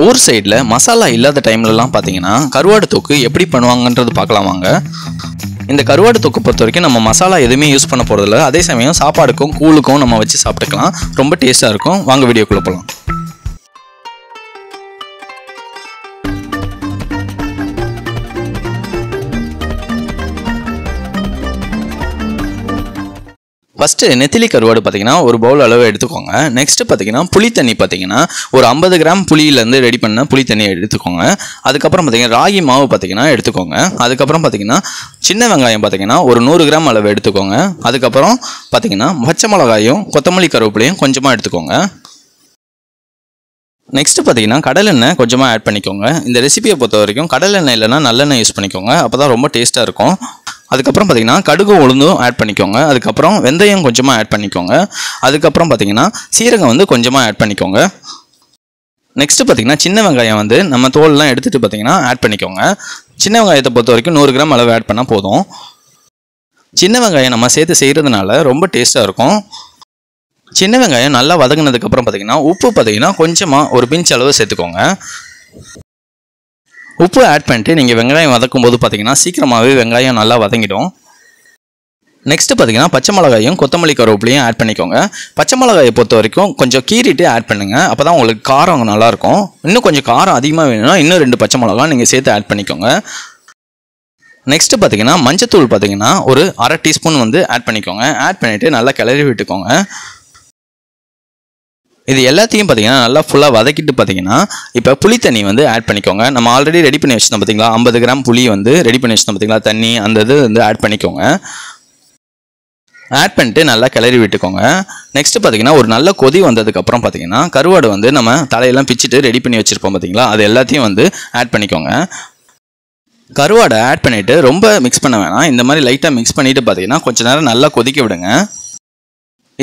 ஒவ்வொரு சைடில் மசாலா இல்லாத டைம்லலாம் பார்த்தீங்கன்னா கருவாடு தொக்கு எப்படி பண்ணுவாங்கன்றது பார்க்கலாம் வாங்க இந்த கருவாடு தொக்கு பொறுத்த வரைக்கும் நம்ம மசாலா எதுவுமே யூஸ் பண்ண போகிறதில்ல அதே சமயம் சாப்பாடுக்கும் கூழுக்கும் நம்ம வச்சு சாப்பிட்டுக்கலாம் ரொம்ப டேஸ்ட்டாக இருக்கும் வாங்க வீடியோக்குள்ளே போகலாம் ஃபஸ்ட்டு நெத்திலி கருவாடு பார்த்தீங்கன்னா ஒரு பவுல் அளவு எடுத்துக்கோங்க நெக்ஸ்ட்டு பார்த்தீங்கன்னா புளி தண்ணி பார்த்தீங்கன்னா ஒரு ஐம்பது கிராம் புளியிலேருந்து ரெடி பண்ண புளி தண்ணி எடுத்துக்கோங்க அதுக்கப்புறம் பார்த்தீங்கன்னா ராகி மாவு பார்த்தீங்கன்னா எடுத்துக்கோங்க அதுக்கப்புறம் பார்த்தீங்கன்னா சின்ன வெங்காயம் பார்த்தீங்கன்னா ஒரு நூறு கிராம் அளவு எடுத்துக்கோங்க அதுக்கப்புறம் பார்த்தீங்கன்னா பச்சை மிளகாயும் கொத்தமல்லி கருவேப்பிலையும் கொஞ்சமாக எடுத்துக்கோங்க நெக்ஸ்ட்டு பார்த்தீங்கன்னா கடலெண்ணெய் கொஞ்சமாக ஆட் பண்ணிக்கோங்க இந்த ரெசிபியை பொறுத்த வரைக்கும் கடலெண்ணெய் இல்லைனா நல்லெண்ணெய் யூஸ் பண்ணிக்கோங்க அப்போ தான் ரொம்ப டேஸ்ட்டாக இருக்கும் அதுக்கப்புறம் பார்த்தீங்கன்னா கடுகு உளுந்தும் ஆட் பண்ணிக்கோங்க அதுக்கப்புறம் வெந்தயம் கொஞ்சமாக ஆட் பண்ணிக்கோங்க அதுக்கப்புறம் பார்த்தீங்கன்னா சீரகம் வந்து கொஞ்சமாக ஆட் பண்ணிக்கோங்க நெக்ஸ்ட்டு பார்த்தீங்கன்னா சின்ன வெங்காயம் வந்து நம்ம தோல்லாம் எடுத்துகிட்டு பார்த்தீங்கன்னா ஆட் பண்ணிக்கோங்க சின்ன வெங்காயத்தை பொறுத்த வரைக்கும் நூறு கிராம் அளவு ஆட் பண்ணால் போதும் சின்ன வெங்காயம் நம்ம சேர்த்து செய்கிறதுனால ரொம்ப டேஸ்ட்டாக இருக்கும் சின்ன வெங்காயம் நல்லா வதங்கினதுக்கப்புறம் பார்த்தீங்கன்னா உப்பு பார்த்தீங்கன்னா கொஞ்சமாக ஒரு பிஞ்ச் அளவு சேர்த்துக்கோங்க உப்பு ஆட் பண்ணிட்டு நீங்கள் வெங்காயம் வதக்கும் போது பார்த்தீங்கன்னா சீக்கிரமாகவே வெங்காயம் நல்லா வதங்கிடும் நெக்ஸ்ட்டு பார்த்தீங்கன்னா பச்சை மிளகாயும் கொத்தமல்லி கருவேப்பிலையும் ஆட் பண்ணிக்கோங்க பச்சை மிளகாயை பொறுத்த வரைக்கும் கொஞ்சம் கீறிட்டு ஆட் பண்ணுங்கள் அப்போ தான் உங்களுக்கு காரம் அங்கே நல்லாயிருக்கும் இன்னும் கொஞ்சம் காரம் அதிகமாக வேணும்னா இன்னும் ரெண்டு பச்சை மிளகா நீங்கள் சேர்த்து ஆட் பண்ணிக்கோங்க நெக்ஸ்ட்டு பார்த்தீங்கன்னா மஞ்சத்தூள் பார்த்தீங்கன்னா ஒரு அரை டீஸ்பூன் வந்து ஆட் பண்ணிக்கோங்க ஆட் பண்ணிவிட்டு நல்லா கிளறி விட்டுக்கோங்க இது எல்லாத்தையும் பார்த்தீங்கன்னா நல்லா ஃபுல்லாக வதக்கிட்டு பார்த்தீங்கன்னா இப்போ புளி தண்ணி வந்து ஆட் பண்ணிக்கோங்க நம்ம ஆல்ரெடி ரெடி பண்ணி வச்சுருந்தோம் பார்த்தீங்களா ஐம்பது கிராம் புளி வந்து ரெடி பண்ணி வச்சுருந்தோம் பார்த்தீங்களா தண்ணி அந்த இது வந்து ஆட் பண்ணிக்கோங்க ஆட் பண்ணிட்டு நல்லா கிளறி விட்டுக்கோங்க நெக்ஸ்ட் பார்த்தீங்கன்னா ஒரு நல்ல கொதி வந்ததுக்கப்புறம் பார்த்தீங்கன்னா கருவாடு வந்து நம்ம தலையெல்லாம் பிச்சுட்டு ரெடி பண்ணி வச்சுருப்போம் பார்த்தீங்களா அது எல்லாத்தையும் வந்து ஆட் பண்ணிக்கோங்க கருவாடை ஆட் பண்ணிவிட்டு ரொம்ப மிக்ஸ் பண்ண வேணாம் இந்த மாதிரி லைட்டாக மிக்ஸ் பண்ணிவிட்டு பார்த்தீங்கன்னா கொஞ்சம் நேரம் நல்லா கொதிக்க விடுங்க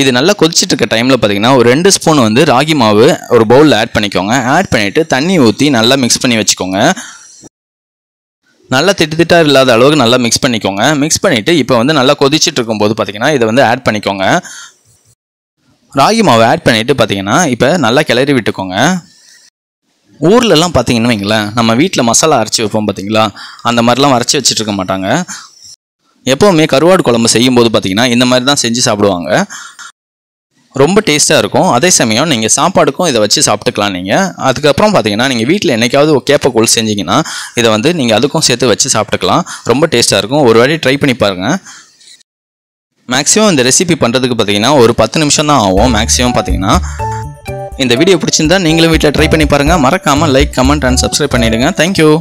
இது நல்லா கொதிச்சுட்டு இருக்க டைமில் பார்த்தீங்கன்னா ஒரு ரெண்டு ஸ்பூன் வந்து ராகி மாவு ஒரு பவுலில் ஆட் பண்ணிக்கோங்க ஆட் பண்ணிவிட்டு தண்ணி ஊற்றி நல்லா மிக்ஸ் பண்ணி வச்சுக்கோங்க நல்லா திட்டு திட்டாக இல்லாத அளவுக்கு நல்லா மிக்ஸ் பண்ணிக்கோங்க மிக்ஸ் பண்ணிவிட்டு இப்போ வந்து நல்லா கொதிச்சுட்டு இருக்கும்போது பார்த்தீங்கன்னா இதை வந்து ஆட் பண்ணிக்கோங்க ராகி மாவை ஆட் பண்ணிவிட்டு பார்த்தீங்கன்னா இப்போ நல்லா கிளறி விட்டுக்கோங்க ஊர்லலாம் பார்த்தீங்கன்னு வைங்களேன் நம்ம வீட்டில் மசாலா அரைச்சி வைப்போம் பார்த்தீங்களா அந்த மாதிரிலாம் அரைச்சி வச்சுட்டு இருக்க மாட்டாங்க எப்போவுமே கருவாடு குழம்பு செய்யும்போது பார்த்தீங்கன்னா இந்த மாதிரி தான் செஞ்சு சாப்பிடுவாங்க ரொம்ப டேஸ்ட்டாக இருக்கும் அதே சமயம் நீங்கள் சாப்பாடுக்கும் இதை வச்சு சாப்பிட்டுக்கலாம் நீங்கள் அதுக்கப்புறம் பார்த்தீங்கன்னா நீங்கள் வீட்டில் என்றைக்காவது கேப்பக்கூழ் செஞ்சிங்கன்னா இதை வந்து நீங்கள் அதுக்கும் சேர்த்து வச்சு சாப்பிட்டுக்கலாம் ரொம்ப டேஸ்ட்டாக இருக்கும் ஒரு வாட்டி ட்ரை பண்ணி பாருங்கள் மேக்ஸிமம் இந்த ரெசிபி பண்ணுறதுக்கு பார்த்தீங்கன்னா ஒரு பத்து நிமிஷம் தான் ஆகும் மேக்ஸிமம் பார்த்தீங்கன்னா இந்த வீடியோ பிடிச்சிருந்தா நீங்களும் வீட்டில் ட்ரை பண்ணி பாருங்கள் மறக்காமல் லைக் கமெண்ட் அண்ட் சப்ஸ்கிரைப் பண்ணிவிடுங்க தேங்க்யூ